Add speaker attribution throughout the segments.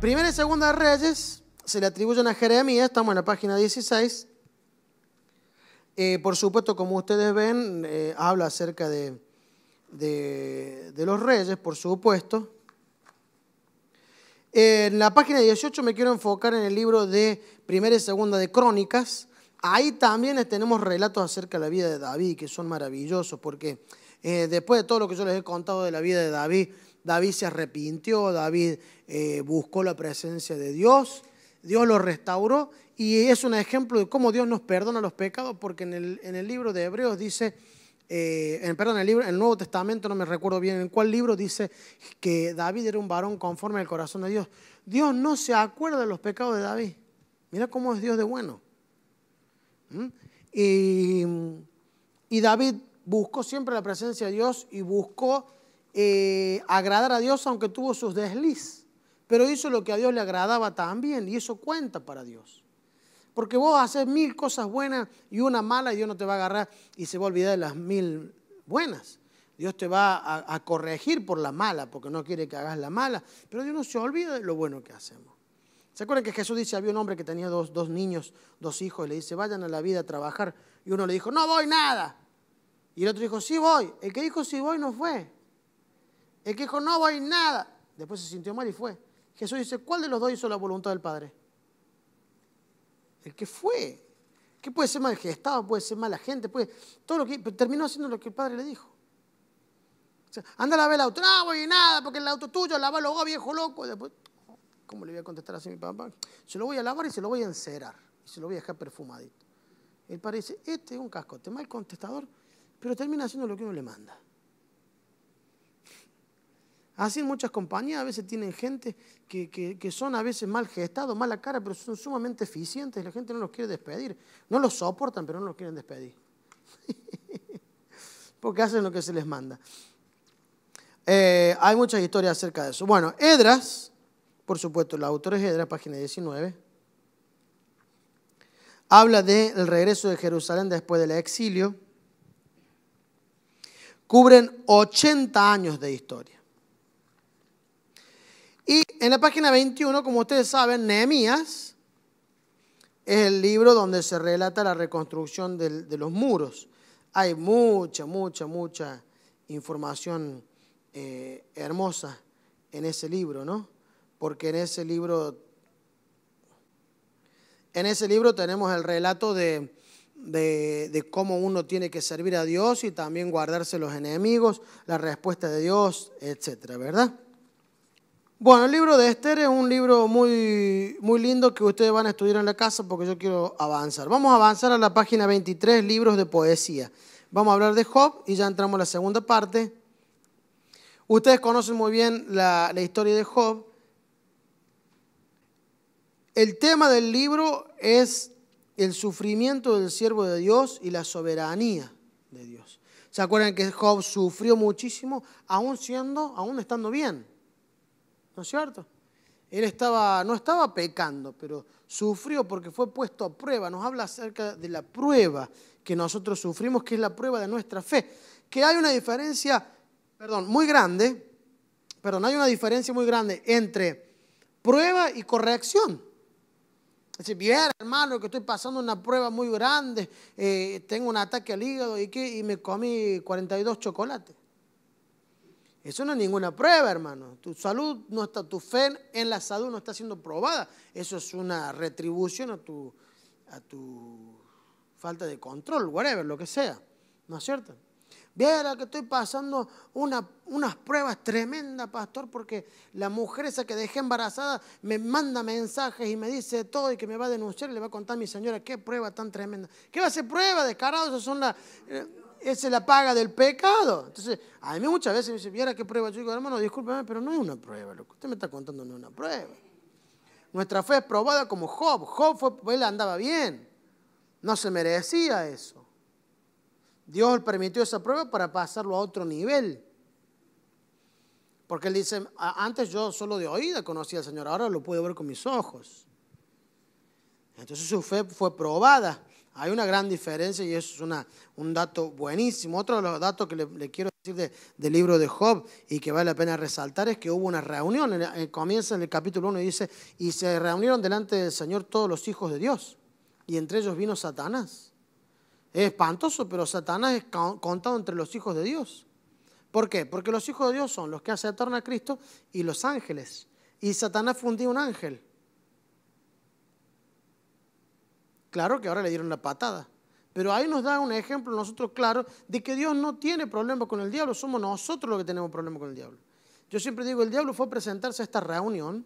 Speaker 1: Primera y segunda Reyes se le atribuyen a Jeremías, estamos en la página 16. Eh, por supuesto, como ustedes ven, eh, habla acerca de, los reyes, por supuesto. en la página 18 me quiero enfocar en el libro de Primera y Segunda de Crónicas. Ahí también tenemos relatos acerca de la vida de David, que son maravillosos, porque eh, después de todo lo que yo les he contado de la vida de David, David se arrepintió, David eh, buscó la presencia de Dios, Dios lo restauró y es un ejemplo de cómo Dios nos perdona los pecados, porque en el, libro de Hebreos dice, eh, perdón, en el, libro, el Nuevo Testamento, no me recuerdo bien en cuál libro, dice que David era un varón conforme al corazón de Dios. Dios no se acuerda de los pecados de David. Mira cómo es Dios de bueno. ¿Mm? y David buscó siempre la presencia de Dios y buscó eh, agradar a Dios aunque tuvo sus desliz, pero hizo lo que a Dios le agradaba también y eso cuenta para Dios. Porque vos haces mil cosas buenas y una mala y Dios no te va a agarrar y se va a olvidar de las mil buenas. Dios te va a, corregir por la mala, porque no quiere que hagas la mala, pero Dios no se olvida de lo bueno que hacemos. ¿Se acuerdan que Jesús dice, había un hombre que tenía dos, dos, niños, dos hijos, y le dice, vayan a la vida a trabajar? Y uno le dijo, no voy nada. Y el otro dijo, sí voy. El que dijo, sí voy, no fue. El que dijo, no voy nada. Después se sintió mal y fue. Jesús dice, ¿cuál de los dos hizo la voluntad del Padre? El que fue. ¿Qué puede ser mal gestado, puede ser mala gente, puede, todo lo que pero terminó haciendo lo que el Padre le dijo. anda a lavar el auto, no voy nada, porque el auto es tuyo, lavalo vos, viejo loco. después, ¿cómo le voy a contestar así a mi papá? Se lo voy a lavar y se lo voy a encerar. Y se lo voy a dejar perfumadito. El padre dice, este es un cascote, mal contestador, pero termina haciendo lo que uno le manda. Así en muchas compañías a veces tienen gente que, son a veces mal gestados, mala cara, pero son sumamente eficientes. La gente no los quiere despedir. No los soportan, pero no los quieren despedir. Porque hacen lo que se les manda. Eh, hay muchas historias acerca de eso. Bueno, Edras, por supuesto, el autor es Edras, página 19. Habla del regreso de Jerusalén después del exilio. Cubren 80 años de historia. Y en la página 21, como ustedes saben, Nehemías es el libro donde se relata la reconstrucción de, los muros. Hay mucha, mucha, mucha información eh, hermosa en ese libro, ¿no? Porque en ese libro, en ese libro tenemos el relato de, de, cómo uno tiene que servir a Dios y también guardarse los enemigos, la respuesta de Dios, etcétera, ¿verdad? Bueno, el libro de Esther es un libro muy, lindo que ustedes van a estudiar en la casa porque yo quiero avanzar. Vamos a avanzar a la página 23, libros de poesía. Vamos a hablar de Job y ya entramos a la segunda parte. Ustedes conocen muy bien la, la historia de Job. El tema del libro es el sufrimiento del siervo de Dios y la soberanía de Dios. ¿Se acuerdan que Job sufrió muchísimo aún siendo, aún estando bien? ¿no es cierto? Él estaba, no estaba pecando, pero sufrió porque fue puesto a prueba. Nos habla acerca de la prueba que nosotros sufrimos, que es la prueba de nuestra fe. Que hay una diferencia, perdón, muy grande, perdón, hay una diferencia muy grande entre prueba y corrección. Es decir, bien, hermano, que estoy pasando una prueba muy grande, eh, tengo un ataque al hígado y, y me comí 42 chocolates. Eso no es ninguna prueba, hermano. Tu salud no está, tu fe en la salud no está siendo probada. Eso es una retribución a tu, a tu falta de control, whatever, lo que sea. ¿No es cierto? Viera que estoy pasando unas pruebas tremendas, pastor, porque la mujer esa que dejé embarazada me manda mensajes y me dice todo y que me va a denunciar y le va a contar a mi señora qué prueba tan tremenda. ¿Qué va a ser prueba, descarado? Esas son las... Eh, esa es la paga del pecado. Entonces, a mí muchas veces me dicen, mira qué prueba? Yo digo, hermano, discúlpeme, pero no es una prueba. Lo que usted me está contando no es una prueba. Nuestra fe es probada como Job. Job fue, él andaba bien. No se merecía eso. Dios permitió esa prueba para pasarlo a otro nivel. Porque él dice, antes yo solo de oída conocía al Señor, ahora lo puedo ver con mis ojos. Entonces su fe fue probada. Hay una gran diferencia y eso es una, un dato buenísimo. Otro de los datos que le, quiero decir del libro de Job y que vale la pena resaltar es que hubo una reunión, comienza en el capítulo 1 y dice, y se reunieron delante del Señor todos los hijos de Dios y entre ellos vino Satanás. Es espantoso, pero Satanás es contado entre los hijos de Dios. ¿Por qué? Porque los hijos de Dios son los que aceptaron a Cristo y los ángeles. Y Satanás fundía un ángel. Claro que ahora le dieron la patada. Pero ahí nos da un ejemplo nosotros claro de que Dios no tiene problema con el diablo, somos nosotros los que tenemos problema con el diablo. Yo siempre digo, el diablo fue a presentarse a esta reunión,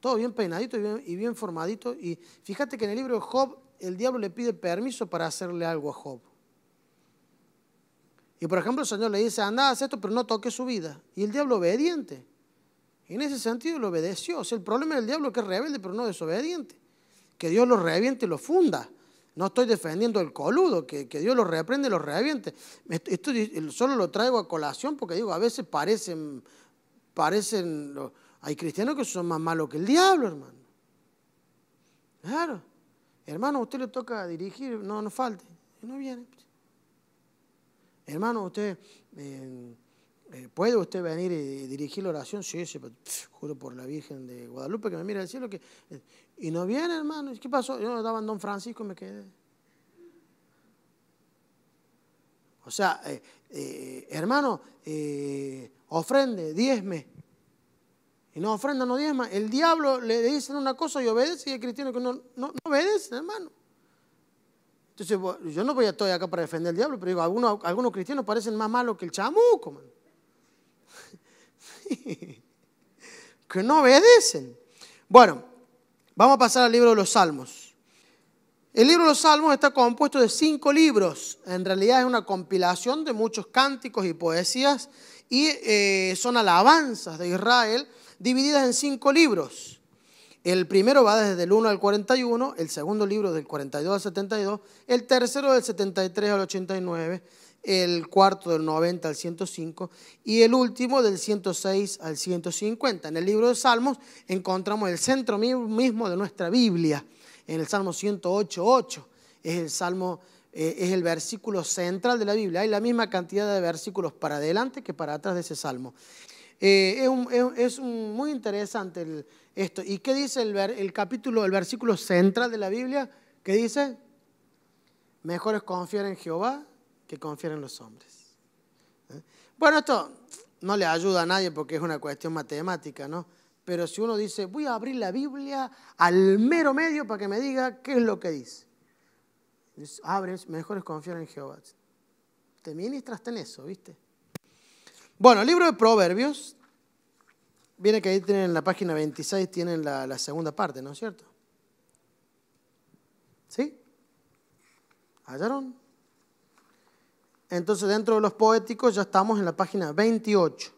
Speaker 1: todo bien peinadito y bien, y bien formadito, y fíjate que en el libro de Job el diablo le pide permiso para hacerle algo a Job. Y por ejemplo el Señor le dice, anda, haz esto, pero no toque su vida. Y el diablo obediente. Y en ese sentido lo obedeció. O sea, el problema del diablo es que es rebelde, pero no desobediente que Dios lo reviente y lo funda. No estoy defendiendo el coludo, que, Dios lo reaprende y lo reviente. Esto, solo lo traigo a colación porque digo, a veces parecen, parecen, hay cristianos que son más malos que el diablo, hermano. Claro. Hermano, a usted le toca dirigir, no, nos falte. no viene. Hermano, usted eh, eh, puede usted venir y dirigir la oración. Sí, sí, juro por la Virgen de Guadalupe que me mira al cielo que eh, y no viene, hermano. ¿Qué pasó? Yo no daban Don Francisco y me quedé. O sea, eh, eh, hermano, eh, ofrende, diezme. Y no ofrenda, no diezma. El diablo le dicen una cosa y obedece, y el cristiano que no, no, hermano. Entonces, yo no voy a estar acá para defender al diablo, pero digo, algunos, algunos cristianos parecen más malos que el chamuco, man. que no obedecen. Bueno, Vamos a pasar al libro de los Salmos. El libro de los Salmos está compuesto de cinco libros. En realidad es una compilación de muchos cánticos y poesías y eh, son alabanzas de Israel divididas en cinco libros. El primero va desde el 1 al 41, el segundo libro del 42 al 72, el tercero del 73 al 89 el cuarto del 90 al 105 y el último del 106 al 150. En el libro de Salmos encontramos el centro mismo de nuestra Biblia, en el Salmo 108.8 Es el Salmo eh, es el versículo central de la Biblia. Hay la misma cantidad de versículos para adelante que para atrás de ese salmo. Eh, es, muy interesante esto. ¿Y qué dice el, capítulo, el versículo central de la Biblia? ¿Qué dice? Mejor confiar en Jehová que confiar en los hombres. ¿Eh? Bueno, esto no le ayuda a nadie porque es una cuestión matemática, ¿no? Pero si uno dice, voy a abrir la Biblia al mero medio para que me diga qué es lo que dice. Abre, ah, mejor es confiar en Jehová. Te ministraste en eso, ¿viste? Bueno, el libro de Proverbios, viene que ahí tienen en la página 26, tienen la, la segunda parte, ¿no es cierto? ¿Sí? ¿Hallaron? Entonces, dentro de los poéticos ya estamos en la página 28.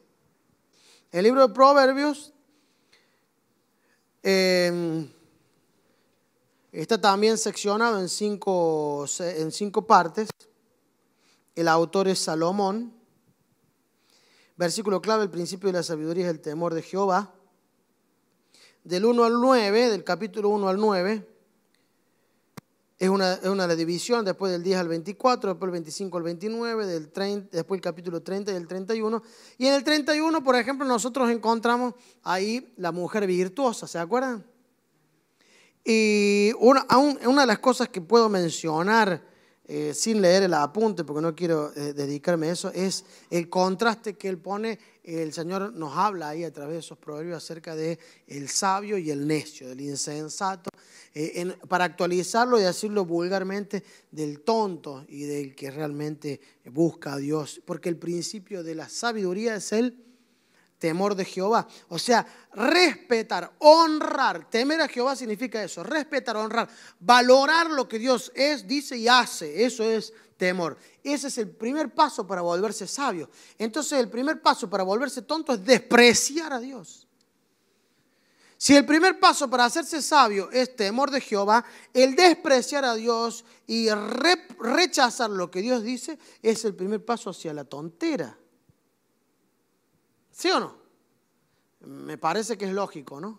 Speaker 1: El libro de Proverbios em, está también seccionado en cinco, en cinco partes. El autor es Salomón. Versículo clave, el principio de la sabiduría es el temor de Jehová. Del 1 al 9, del capítulo 1 al 9, es una, es una, división después del 10 al 24, después del 25 al 29, del 30, después el capítulo 30 y el 31. Y en el 31, por ejemplo, nosotros encontramos ahí la mujer virtuosa, ¿se acuerdan? Y una, una de las cosas que puedo mencionar eh, sin leer el apunte, porque no quiero eh, dedicarme a eso, es el contraste que él pone, el Señor nos habla ahí a través de esos proverbios acerca de el sabio y el necio, del insensato, eh, para actualizarlo y decirlo vulgarmente, del tonto y del que realmente busca a Dios, porque el principio de la sabiduría es el temor de Jehová. O sea, respetar, honrar. Temer a Jehová significa eso, respetar, honrar, valorar lo que Dios es, dice y hace. Eso es temor. Ese es el primer paso para volverse sabio. Entonces el primer paso para volverse tonto es despreciar a Dios. Si el primer paso para hacerse sabio es temor de Jehová, el despreciar a Dios y rechazar lo que Dios dice es el primer paso hacia la tontera. ¿Sí o no? Me parece que es lógico, ¿no?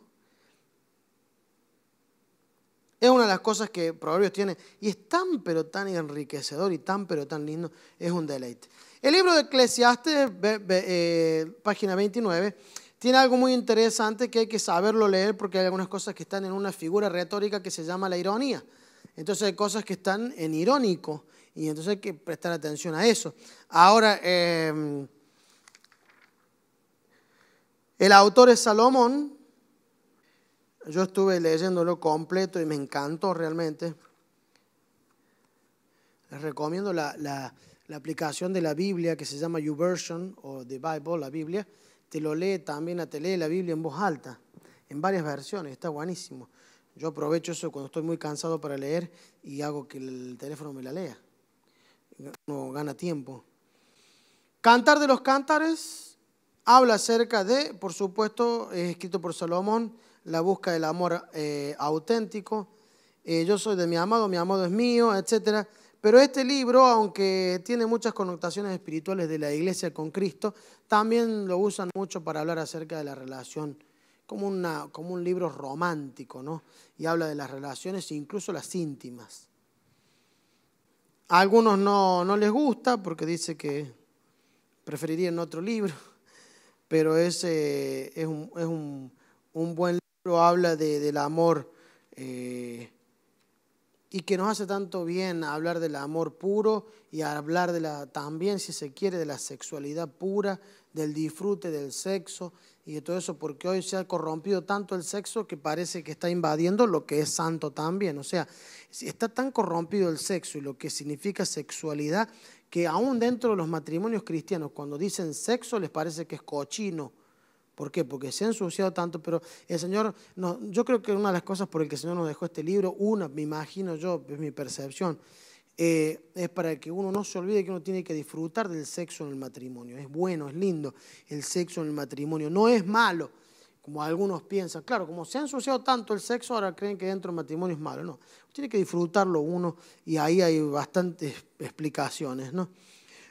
Speaker 1: Es una de las cosas que Proverbios tiene y es tan pero tan enriquecedor y tan pero tan lindo, es un deleite. El libro de Eclesiastes, eh, página 29, tiene algo muy interesante que hay que saberlo leer porque hay algunas cosas que están en una figura retórica que se llama la ironía. Entonces hay cosas que están en irónico y entonces hay que prestar atención a eso. Ahora, eh, el autor es Salomón. Yo estuve leyéndolo completo y me encantó realmente. Les recomiendo la, aplicación de la Biblia que se llama YouVersion o The Bible, la Biblia. Te lo lee también, te lee la Biblia en voz alta, en varias versiones. Está buenísimo. Yo aprovecho eso cuando estoy muy cansado para leer y hago que el teléfono me la lea. No gana tiempo. Cantar de los cántares, habla acerca de, por supuesto, es escrito por Salomón, la busca del amor eh, auténtico. Eh, yo soy de mi amado, mi amado es mío, etc. Pero este libro, aunque tiene muchas connotaciones espirituales de la iglesia con Cristo, también lo usan mucho para hablar acerca de la relación, como, como un libro romántico, ¿no? Y habla de las relaciones, incluso las íntimas. A algunos no, no les gusta porque dice que preferirían otro libro pero es, es, un, buen libro, habla del amor eh, y que nos hace tanto bien hablar del amor puro y hablar de la, también, si se quiere, de la sexualidad pura, del disfrute del sexo y de todo eso, porque hoy se ha corrompido tanto el sexo que parece que está invadiendo lo que es santo también. O sea, está tan corrompido el sexo y lo que significa sexualidad que aún dentro de los matrimonios cristianos, cuando dicen sexo, les parece que es cochino. ¿Por qué? Porque se ha ensuciado tanto, pero el Señor, yo creo que una de las cosas por las que el Señor nos dejó este libro, una, me imagino yo, es mi percepción, eh, es para que uno no se olvide que uno tiene que disfrutar del sexo en el matrimonio. Es bueno, es lindo el sexo en el matrimonio. No es malo, como algunos piensan. Claro, como se ha ensuciado tanto el sexo, ahora creen que dentro del matrimonio es malo. No, tiene que disfrutarlo uno y ahí hay bastantes explicaciones, ¿no?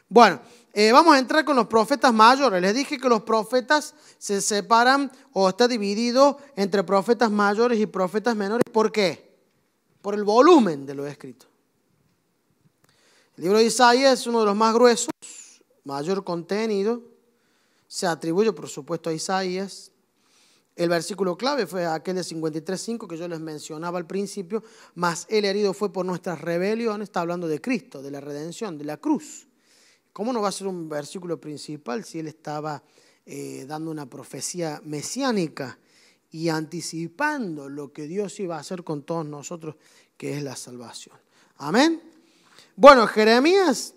Speaker 1: Bueno, eh, vamos a entrar con los profetas mayores. Les dije que los profetas se separan o está dividido entre profetas mayores y profetas menores. ¿Por qué? Por el volumen de lo escrito. El libro de Isaías es uno de los más gruesos, mayor contenido. Se atribuye, por supuesto, a Isaías, el versículo clave fue aquel de 53.5 que yo les mencionaba al principio, más el herido fue por nuestras rebeliones, está hablando de Cristo, de la redención, de la cruz. ¿Cómo no va a ser un versículo principal si él estaba eh, dando una profecía mesiánica y anticipando lo que Dios iba a hacer con todos nosotros, que es la salvación? Amén. Bueno, Jeremías,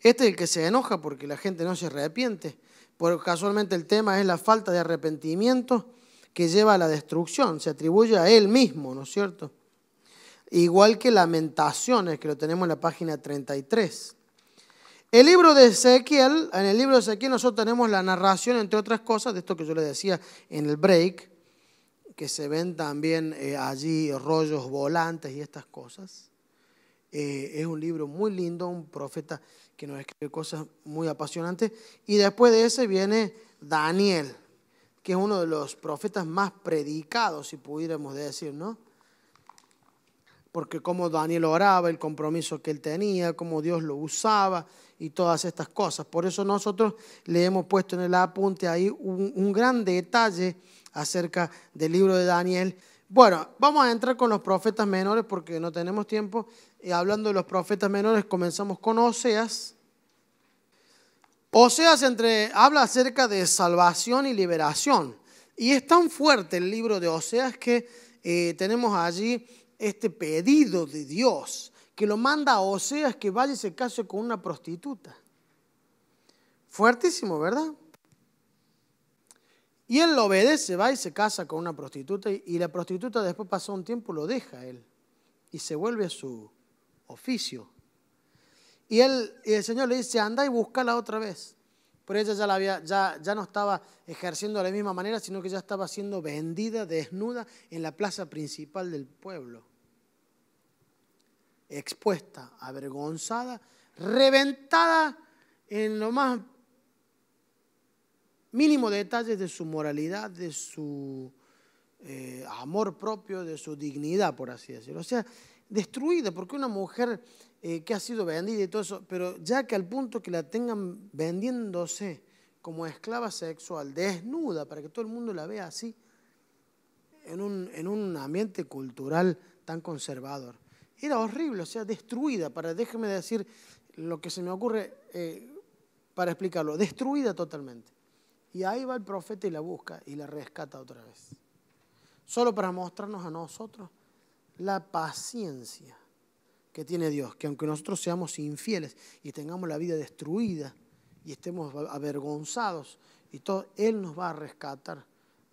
Speaker 1: este es el que se enoja porque la gente no se arrepiente porque casualmente el tema es la falta de arrepentimiento que lleva a la destrucción, se atribuye a él mismo, ¿no es cierto? Igual que lamentaciones, que lo tenemos en la página 33. El libro de Ezequiel, en el libro de Ezequiel nosotros tenemos la narración, entre otras cosas, de esto que yo le decía en el break, que se ven también eh, allí rollos volantes y estas cosas. Eh, es un libro muy lindo, un profeta que nos escribe cosas muy apasionantes. Y después de ese viene Daniel, que es uno de los profetas más predicados, si pudiéramos decir, ¿no? Porque cómo Daniel oraba, el compromiso que él tenía, cómo Dios lo usaba y todas estas cosas. Por eso nosotros le hemos puesto en el apunte ahí un, un gran detalle acerca del libro de Daniel bueno, vamos a entrar con los profetas menores porque no tenemos tiempo. hablando de los profetas menores, comenzamos con Oseas. Oseas entre, habla acerca de salvación y liberación. Y es tan fuerte el libro de Oseas que eh, tenemos allí este pedido de Dios que lo manda a Oseas que vaya y se case con una prostituta. Fuertísimo, ¿verdad? Y él lo obedece, va y se casa con una prostituta y la prostituta después pasó un tiempo, lo deja a él y se vuelve a su oficio. Y, él, el Señor le dice, anda y búscala otra vez. Pero ella ya, la había, ya, ya no estaba ejerciendo de la misma manera, sino que ya estaba siendo vendida, desnuda, en la plaza principal del pueblo. Expuesta, avergonzada, reventada en lo más mínimo detalles de su moralidad, de su eh, amor propio, de su dignidad, por así decirlo. O sea, destruida, porque una mujer eh, que ha sido vendida y todo eso, pero ya que al punto que la tengan vendiéndose como esclava sexual, desnuda, para que todo el mundo la vea así, en un, ambiente cultural tan conservador. Era horrible, o sea, destruida, para déjeme decir lo que se me ocurre eh, para explicarlo, destruida totalmente. Y ahí va el profeta y la busca y la rescata otra vez. Solo para mostrarnos a nosotros la paciencia que tiene Dios, que aunque nosotros seamos infieles y tengamos la vida destruida y estemos avergonzados y todo, Él nos va a rescatar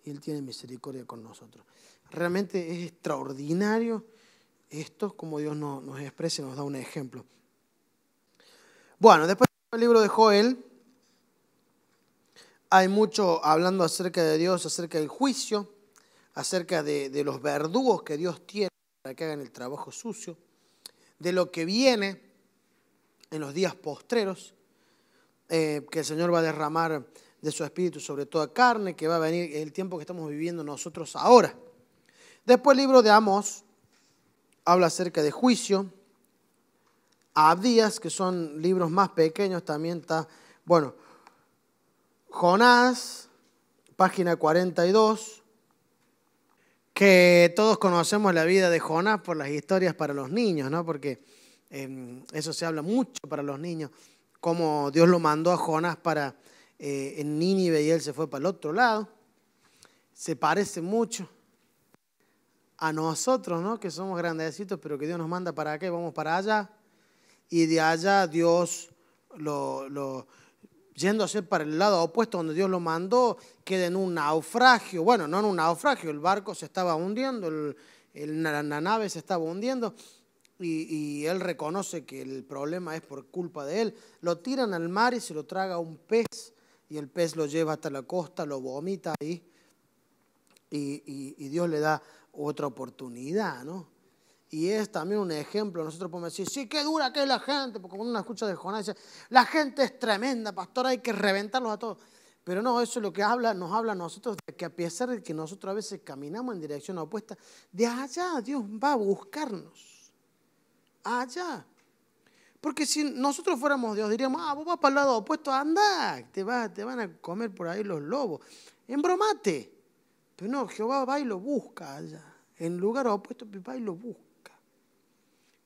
Speaker 1: y Él tiene misericordia con nosotros. Realmente es extraordinario esto, como Dios nos, nos expresa y nos da un ejemplo. Bueno, después el libro de Joel, hay mucho hablando acerca de Dios, acerca del juicio, acerca de, los verdugos que Dios tiene para que hagan el trabajo sucio, de lo que viene en los días postreros, eh, que el Señor va a derramar de su espíritu sobre toda carne, que va a venir el tiempo que estamos viviendo nosotros ahora. Después el libro de Amos habla acerca de juicio. Abdías, que son libros más pequeños, también está, bueno, Jonás, página 42, que todos conocemos la vida de Jonás por las historias para los niños, ¿no? Porque em, eso se habla mucho para los niños, como Dios lo mandó a Jonás para eh, en Nínive y él se fue para el otro lado. Se parece mucho a nosotros, ¿no? Que somos grandecitos, pero que Dios nos manda para acá y vamos para allá. Y de allá Dios lo yéndose para el lado opuesto donde Dios lo mandó, queda en un naufragio. Bueno, no en un naufragio, el barco se estaba hundiendo, el, la, nave se estaba hundiendo y, él reconoce que el problema es por culpa de él. Lo tiran al mar y se lo traga un pez y el pez lo lleva hasta la costa, lo vomita ahí y, y Dios le da otra oportunidad, ¿no? Y es también un ejemplo, nosotros podemos decir, sí, qué dura que es la gente, porque cuando uno escucha de Jonás dice, la gente es tremenda, pastor, hay que reventarlos a todos. Pero no, eso es lo que habla, nos habla a nosotros, de que a pesar de que nosotros a veces caminamos en dirección opuesta, de allá Dios va a buscarnos. Allá. Porque si nosotros fuéramos Dios, diríamos, ah, vos vas para el lado opuesto, anda, te, vas, te van a comer por ahí los lobos. Embromate. Pero no, Jehová va y lo busca allá. En lugar opuesto, va y lo busca.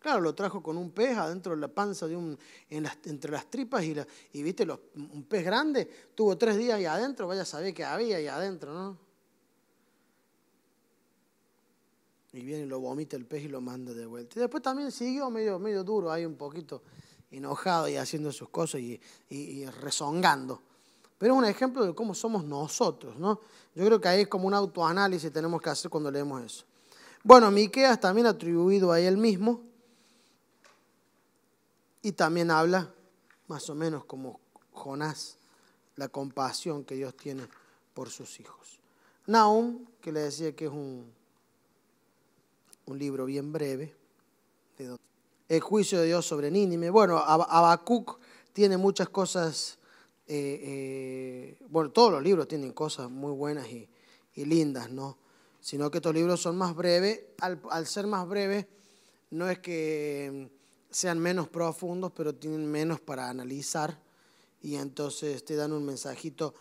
Speaker 1: Claro, lo trajo con un pez adentro de la panza, de un, entre las tripas y, viste, un pez grande, tuvo tres días ahí adentro, vaya a saber qué había ahí adentro, ¿no? Y viene y lo vomita el pez y lo manda de vuelta. Y después también siguió medio, medio duro, ahí un poquito enojado y haciendo sus cosas y, rezongando. Pero es un ejemplo de cómo somos nosotros, ¿no? Yo creo que ahí es como un autoanálisis que tenemos que hacer cuando leemos eso. Bueno, Miqueas también atribuido a él mismo, y también habla, más o menos como Jonás, la compasión que Dios tiene por sus hijos. Naum, que le decía que es un, un libro bien breve, el juicio de Dios sobre Nínime. Bueno, Abacuc tiene muchas cosas, eh, eh, bueno, todos los libros tienen cosas muy buenas y, lindas, ¿no? Sino que estos libros son más breves, al, al ser más breves, no es que sean menos profundos, pero tienen menos para analizar y entonces te dan un mensajito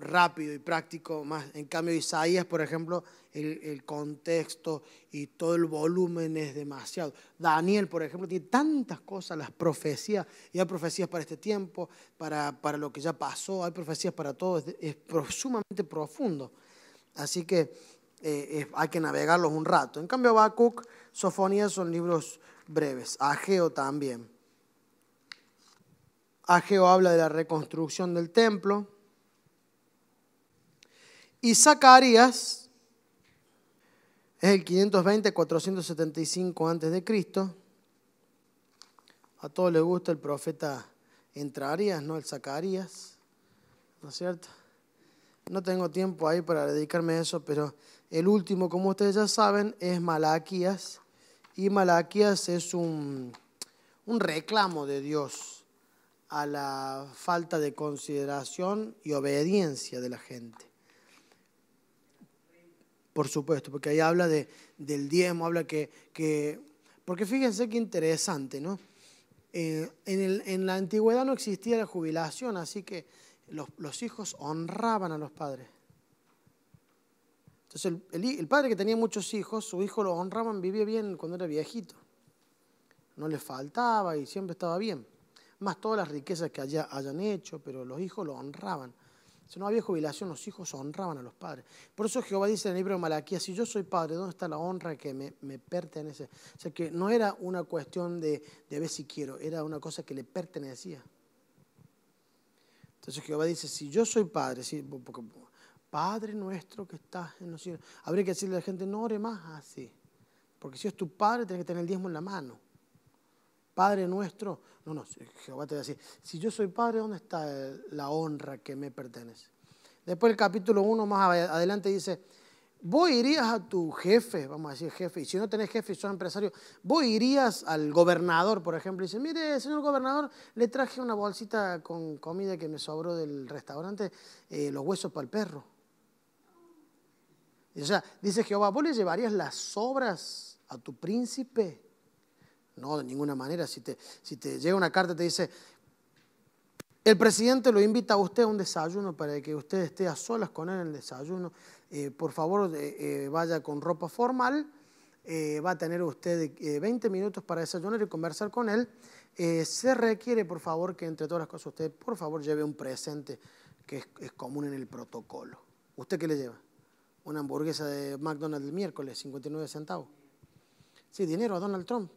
Speaker 1: rápido y práctico más. En cambio, Isaías, por ejemplo, el, contexto y todo el volumen es demasiado. Daniel, por ejemplo, tiene tantas cosas, las profecías, y hay profecías para este tiempo, para, para lo que ya pasó, hay profecías para todo, es, sumamente profundo. Así que eh, hay que navegarlos un rato. En cambio, Habacuc, Sofonías son libros breves. Ageo también. Ageo habla de la reconstrucción del templo. Y Zacarías es el 520-475 antes de Cristo. A todos les gusta el profeta Entrarías, ¿no? El Zacarías, ¿no es cierto? No tengo tiempo ahí para dedicarme a eso, pero el último, como ustedes ya saben, es Malaquías y Malaquías es un, un reclamo de Dios a la falta de consideración y obediencia de la gente. Por supuesto, porque ahí habla de, del diezmo, habla que, que... Porque fíjense qué interesante, ¿no? Eh, en, en, la antigüedad no existía la jubilación, así que los hijos honraban a los padres. Entonces el, padre que tenía muchos hijos, su hijo lo honraban, vivía bien cuando era viejito. No le faltaba y siempre estaba bien. Más todas las riquezas que allá hayan hecho, pero los hijos lo honraban. Si no había jubilación, los hijos honraban a los padres. Por eso Jehová dice en el libro de Malaquías, si yo soy padre, ¿dónde está la honra que me, pertenece? O sea que no era una cuestión de, de ver si quiero, era una cosa que le pertenecía. Entonces Jehová dice, si yo soy padre, si, Padre nuestro que estás en los cielos. Habría que decirle a la gente, no ore más así. Porque si es tu Padre, tienes que tener el diezmo en la mano. Padre nuestro, no, no, Jehová te va a decir, si yo soy Padre, ¿dónde está la honra que me pertenece? Después el capítulo 1 más adelante dice, vos irías a tu jefe, vamos a decir jefe, y si no tenés jefe y sos empresario, vos irías al gobernador, por ejemplo, y dice, mire, señor gobernador, le traje una bolsita con comida que me sobró del restaurante, eh, los huesos para el perro. O sea, dice Jehová, vos le llevarías las obras a tu príncipe. No, de ninguna manera. Si te, si te llega una carta y te dice, el presidente lo invita a usted a un desayuno para que usted esté a solas con él en el desayuno. Eh, por favor, eh, eh, vaya con ropa formal. va a tener usted 20 minutos para desayunar y conversar con él. se requiere, por favor, que entre todas las cosas usted, por favor, lleve un presente que es común en el protocolo. ¿Usted qué le lleva? una hamburguesa de McDonald's el miércoles, 59 centavos. Sí, dinero a Donald Trump.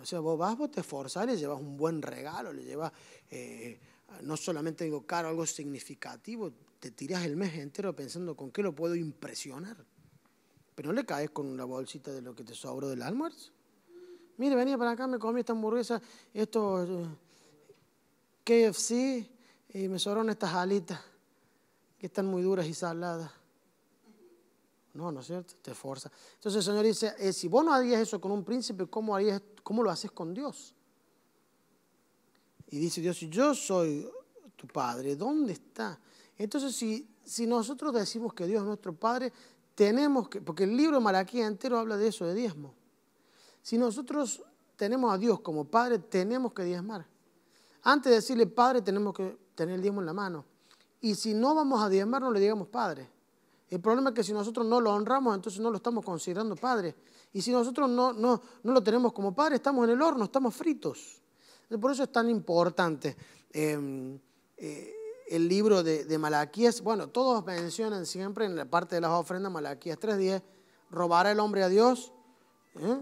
Speaker 1: o sea, vos vas, vos te esforzás, le llevas un buen regalo, le llevas, eh, no solamente digo caro, algo significativo, te tirás el mes entero pensando con qué lo puedo impresionar. Pero no le caes con una bolsita de lo que te sobró del almuerzo. Mire, venía para acá, me comí esta hamburguesa, estos eh, KFC, y me sobraron estas alitas que están muy duras y saladas. No, ¿no es cierto? Te forza. Entonces el Señor dice, eh, si vos no harías eso con un príncipe, ¿cómo, harías, ¿cómo lo haces con Dios? Y dice Dios, si yo soy tu Padre, ¿dónde está? Entonces si, si nosotros decimos que Dios es nuestro Padre, tenemos que, porque el libro de Malaquía entero habla de eso, de diezmo. Si nosotros tenemos a Dios como Padre, tenemos que diezmar. Antes de decirle Padre, tenemos que tener el diezmo en la mano. Y si no vamos a diezmar, no le digamos padre. El problema es que si nosotros no lo honramos, entonces no lo estamos considerando padre. Y si nosotros no, no, no lo tenemos como padre, estamos en el horno, estamos fritos. Por eso es tan importante. Em, eh, el libro de, Malaquías, bueno, todos mencionan siempre en la parte de las ofrendas, Malaquías 3.10, robará el hombre a Dios. ¿eh?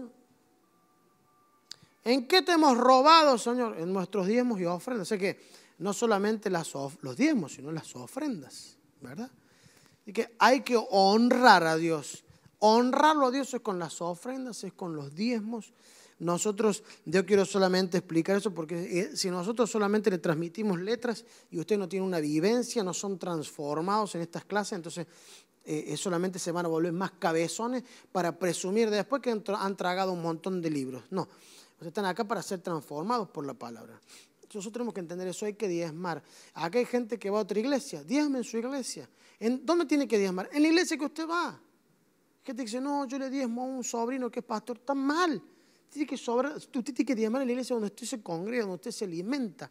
Speaker 1: ¿En qué te hemos robado, Señor? En nuestros diezmos y ofrendas. O sea que no solamente los diezmos, sino las ofrendas, ¿verdad? Y que hay que honrar a Dios. Honrarlo a Dios es con las ofrendas, es con los diezmos. Nosotros, yo quiero solamente explicar eso porque eh, si nosotros solamente le transmitimos letras y usted no tiene una vivencia, no son transformados en estas clases, entonces eh, eh, solamente se van a volver más cabezones para presumir después que han, tragado un montón de libros. No, están acá para ser transformados por la palabra nosotros tenemos que entender eso, hay que diezmar. Acá hay gente que va a otra iglesia, diezme en su iglesia. ¿En ¿Dónde tiene que diezmar? En la iglesia que usted va. Gente que dice, no, yo le diezmo a un sobrino que es pastor, está mal. Tiene que usted tiene que diezmar en la iglesia donde usted se congrega, donde usted se alimenta.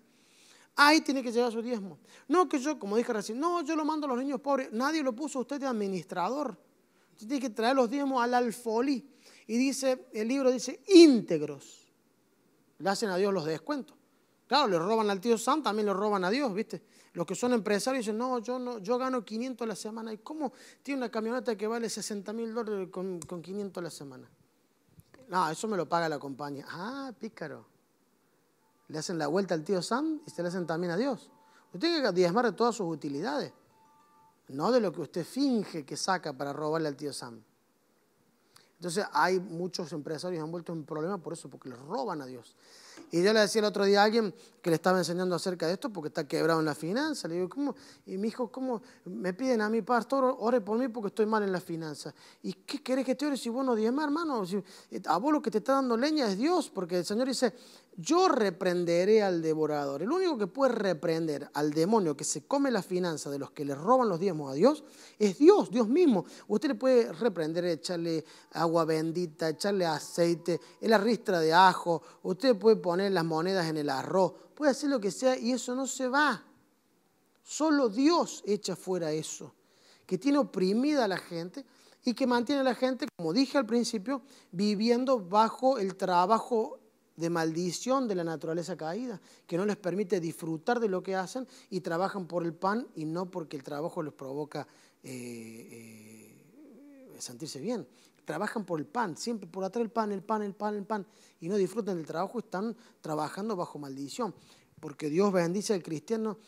Speaker 1: Ahí tiene que llegar su diezmo. No que yo, como dije recién, no, yo lo mando a los niños pobres. Nadie lo puso a usted de administrador. Usted tiene que traer los diezmos al alfolí. Y dice, el libro dice íntegros. Le hacen a Dios los descuentos. Claro, le roban al tío Sam, también le roban a Dios, ¿viste? Los que son empresarios dicen, no, yo, no, yo gano 500 a la semana. ¿Y cómo tiene una camioneta que vale 60 mil dólares con, con 500 a la semana? No, eso me lo paga la compañía. Ah, pícaro. Le hacen la vuelta al tío Sam y se le hacen también a Dios. Usted tiene que diezmar de todas sus utilidades, no de lo que usted finge que saca para robarle al tío Sam. Entonces hay muchos empresarios han vuelto en problemas por eso, porque les roban a Dios. Y yo le decía el otro día a alguien que le estaba enseñando acerca de esto porque está quebrado en la finanza. Le digo, ¿cómo? Y me dijo, ¿cómo? Me piden a mi pastor, ore por mí porque estoy mal en la finanza. ¿Y qué querés que te ore si vos no más, hermano? Si, eh, a vos lo que te está dando leña es Dios, porque el Señor dice, yo reprenderé al devorador. El único que puede reprender al demonio que se come la finanza de los que le roban los diezmos a Dios es Dios, Dios mismo. Usted le puede reprender, echarle agua bendita, echarle aceite, la ristra de ajo, usted puede poner las monedas en el arroz, puede hacer lo que sea y eso no se va. Solo Dios echa fuera eso, que tiene oprimida a la gente y que mantiene a la gente, como dije al principio, viviendo bajo el trabajo de maldición de la naturaleza caída, que no les permite disfrutar de lo que hacen y trabajan por el pan y no porque el trabajo les provoca eh, eh, sentirse bien. Trabajan por el pan, siempre por atrás el pan, el pan, el pan, el pan, y no disfrutan del trabajo, están trabajando bajo maldición, porque Dios bendice al cristiano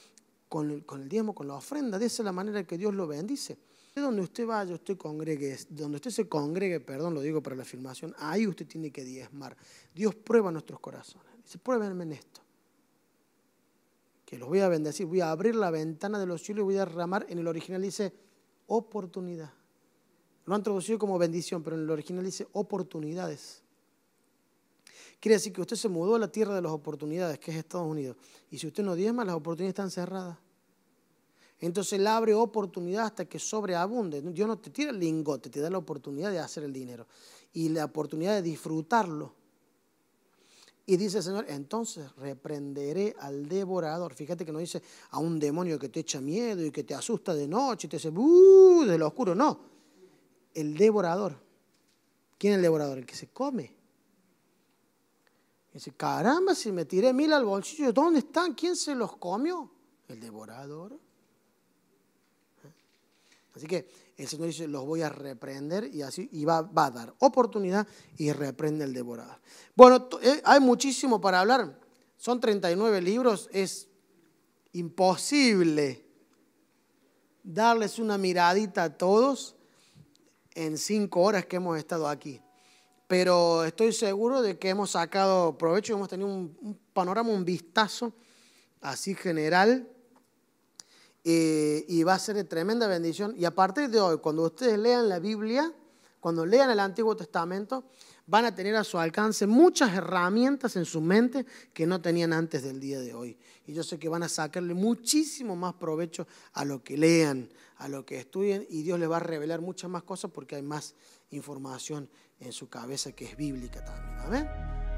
Speaker 1: con el, con diezmo, con la ofrenda, de esa es la manera que Dios lo bendice donde usted vaya, usted congregue, donde usted se congregue, perdón, lo digo para la afirmación, ahí usted tiene que diezmar. Dios prueba nuestros corazones. Dice, pruébenme en esto. Que los voy a bendecir, voy a abrir la ventana de los cielos y voy a derramar. En el original dice oportunidad. Lo han traducido como bendición, pero en el original dice oportunidades. Quiere decir que usted se mudó a la tierra de las oportunidades, que es Estados Unidos. Y si usted no diezma, las oportunidades están cerradas. Entonces Él abre oportunidad hasta que sobreabunde. Dios no te tira el lingote, te da la oportunidad de hacer el dinero y la oportunidad de disfrutarlo. Y dice el Señor, entonces reprenderé al devorador. Fíjate que no dice a un demonio que te echa miedo y que te asusta de noche y te dice, ¡uh! de lo oscuro. No, el devorador. ¿Quién es el devorador? El que se come. dice, caramba, si me tiré mil al bolsillo, ¿dónde están? ¿Quién se los comió? El devorador. Así que el Señor dice, los voy a reprender y así va, a dar oportunidad y reprende el devorador. Bueno, eh, hay muchísimo para hablar. Son 39 libros, es imposible darles una miradita a todos en cinco horas que hemos estado aquí. Pero estoy seguro de que hemos sacado provecho y hemos tenido un panorama, un vistazo así general y va a ser de tremenda bendición. Y a partir de hoy, cuando ustedes lean la Biblia, cuando lean el Antiguo Testamento, van a tener a su alcance muchas herramientas en su mente que no tenían antes del día de hoy. Y yo sé que van a sacarle muchísimo más provecho a lo que lean, a lo que estudien, y Dios les va a revelar muchas más cosas porque hay más información en su cabeza que es bíblica también. Amén.